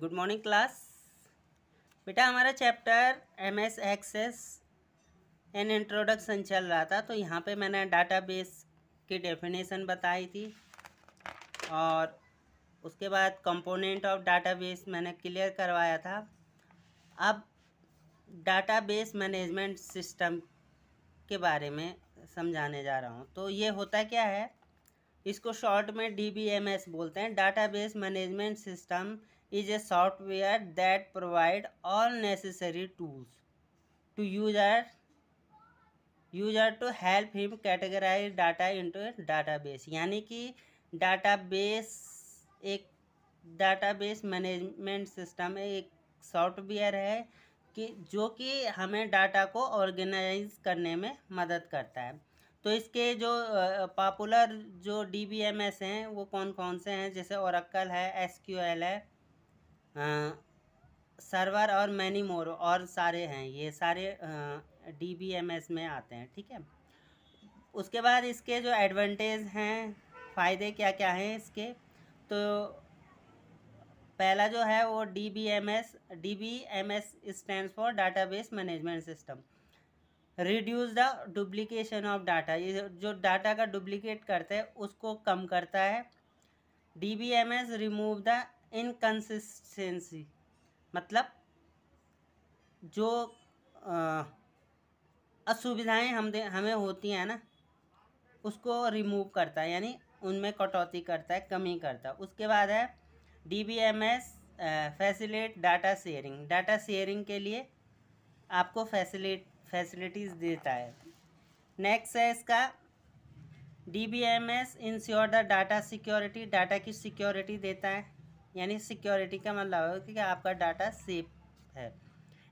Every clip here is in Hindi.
गुड मॉर्निंग क्लास बेटा हमारा chapter M S Access an introduction चल रहा था तो यहाँ पे मैंने डाटाबेस की डेफिनेशन बताई थी और उसके बाद कंपोनेंट ऑफ डाटाबेस मैंने क्लियर करवाया था अब डाटाबेस मैनेजमेंट सिस्टम के बारे में समझाने जा रहा हूँ तो ये होता क्या है इसको शॉर्ट में डी बोलते हैं database management system is a software that provide all necessary tools to user user to help him categorize data into a database यानी कि database एक database management system है एक सॉफ्टवेयर है कि जो कि हमें डाटा को ऑर्गेनाइज करने में मदद करता है तो इसके जो पॉपुलर जो डी बी एम एस हैं वो कौन कौन से हैं जैसे औरक्ल है एस क्यू एल है सर्वर और मैनी मोर और सारे हैं ये सारे डी बी एम एस में आते हैं ठीक है उसके बाद इसके जो एडवांटेज हैं फ़ायदे क्या क्या हैं इसके तो पहला जो है वो D B M S D B M S stand for database management system reduce the duplication of data ये जो डाटा का डुप्लीकेट करते हैं उसको कम करता है D B M S remove the inconsistency मतलब जो असुविधाएं हम दे हमें होती हैं ना उसको रिमूव करता है यानी उनमें कटौती करता है कमी करता है उसके बाद है D B M S facilitate data sharing data sharing के लिए आपको फैसिलेट फैसिलिटीज़ देता है नेक्स्ट है इसका D B M S ensure the data security data की सिक्योरिटी देता है यानी सिक्योरिटी का मतलब है कि आपका डाटा सेफ है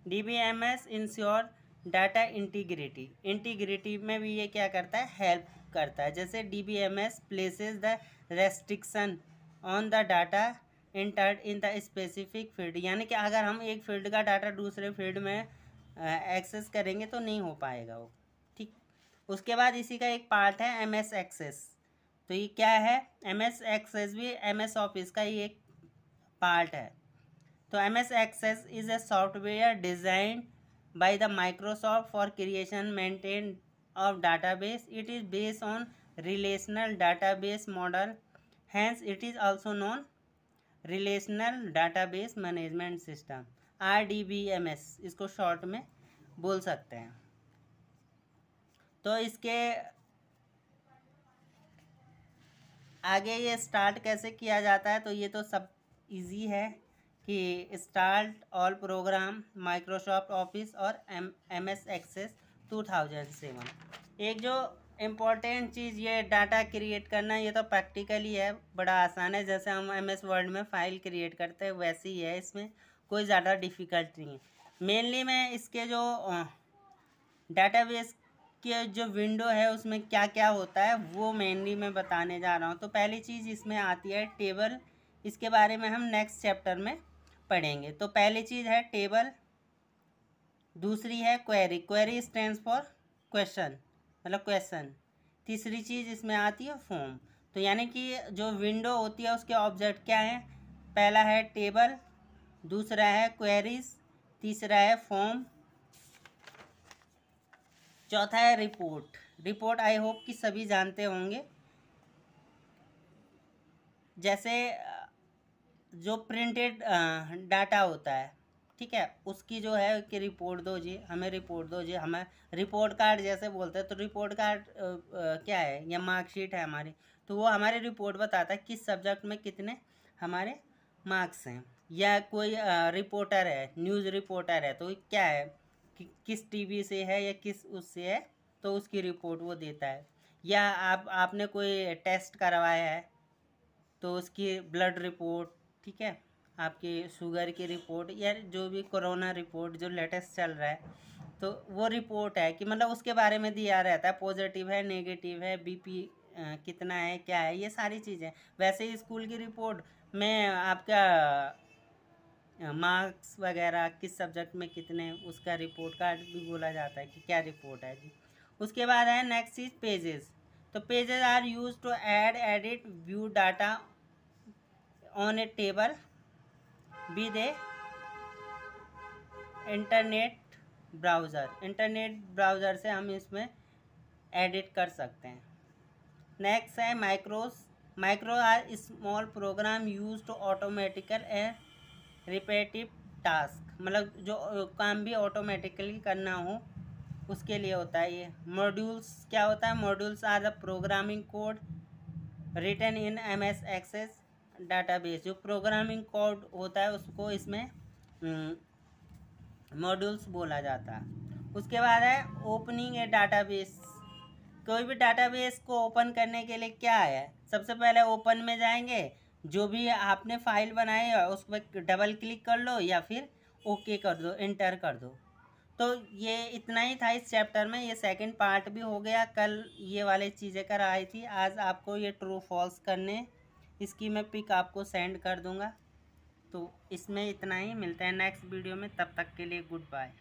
D B M S ensure data integrity integrity में भी ये क्या करता है हेल्प करता है जैसे D B M S places the restriction on the data entered in the specific field यानी कि अगर हम एक फील्ड का डाटा दूसरे फील्ड में एक्सेस करेंगे तो नहीं हो पाएगा वो ठीक उसके बाद इसी का एक पार्ट है एम एस एक्सेस तो ये क्या है एम एस एक्सेस भी एम एस ऑफिस का ही एक पार्ट है तो M S Access is a software design by the Microsoft for creation maintain of base it is base on relational base model hence it is also known relational database management system R D B M S इसको शॉर्ट में बोल सकते हैं तो इसके आगे ये स्टार्ट कैसे किया जाता है तो ये तो सब इजी है कि start all program Microsoft Office और M M S Access two thousand seven एक जो इम्पॉर्टेंट चीज़ ये डाटा क्रिएट करना ये तो प्रैक्टिकली है बड़ा आसान है जैसे हम एम एस वर्ड में फाइल क्रिएट करते हैं वैसे ही है इसमें कोई ज़्यादा डिफ़िकल्ट नहीं है मेनली मैं इसके जो डाटाबेस के जो विंडो है उसमें क्या क्या होता है वो मेनली मैं बताने जा रहा हूँ तो पहली चीज़ इसमें आती है टेबल इसके बारे में हम नेक्स्ट चैप्टर में पढ़ेंगे तो पहली चीज़ है टेबल दूसरी है query query stand for question मतलब क्वेश्चन तीसरी चीज़ इसमें आती है फॉर्म तो यानी कि जो विंडो होती है उसके ऑब्जेक्ट क्या हैं पहला है टेबल दूसरा है क्वेरीज तीसरा है फॉर्म चौथा है रिपोर्ट रिपोर्ट आई होप कि सभी जानते होंगे जैसे जो प्रिंटेड डाटा होता है ठीक है उसकी जो है कि रिपोर्ट दो जी हमें रिपोर्ट दो जी हमें रिपोर्ट कार्ड जैसे बोलते हैं तो रिपोर्ट कार्ड क्या है या मार्कशीट है हमारी तो वो हमारी रिपोर्ट बताता है किस सब्जेक्ट में कितने हमारे मार्क्स हैं या कोई रिपोर्टर है न्यूज़ रिपोर्टर है तो क्या है कि, किस टीवी से है या किस उससे है तो उसकी रिपोर्ट वो देता है या आप आपने कोई टेस्ट करवाया है तो उसकी ब्लड रिपोर्ट ठीक है आपकी शुगर की रिपोर्ट या जो भी कोरोना रिपोर्ट जो लेटेस्ट चल रहा है तो वो रिपोर्ट है कि मतलब उसके बारे में दिया रहता है पॉजिटिव है नेगेटिव है बीपी कितना है क्या है ये सारी चीज़ें वैसे ही स्कूल की रिपोर्ट में आपका मार्क्स वगैरह किस सब्जेक्ट में कितने उसका रिपोर्ट कार्ड भी बोला जाता है कि क्या रिपोर्ट है जी उसके बाद है नेक्स्ट चीज़ पेजेस तो pages are use to add edit view data on a table with a internet browser internet browser से हम इसमें एडिट कर सकते हैं नेक्स्ट है macros macro are small program use to automatically a repetitive task मतलब जो काम भी ऑटोमेटिकली करना हो उसके लिए होता है ये मॉड्यूल्स क्या होता है modules are the programming code written in M S Access database जो प्रोग्रामिंग कोड होता है उसको इसमें मॉड्यूल्स हम्म, बोला जाता है उसके बाद है ओपनिंग ए डाटाबेस कोई भी डाटाबेस को ओपन करने के लिए क्या है सबसे पहले ओपन में जाएंगे जो भी आपने फाइल बनाई है उस पर डबल क्लिक कर लो या फिर ओके कर दो इंटर कर दो तो ये इतना ही था इस चैप्टर में ये सेकंड पार्ट भी हो गया कल ये वाले चीज़ें कर आई थी आज आपको ये ट्रू फॉल्स करने इसकी मैं पिक आपको सेंड कर दूँगा तो इसमें इतना ही मिलता है नेक्स्ट वीडियो में तब तक के लिए गुड बाय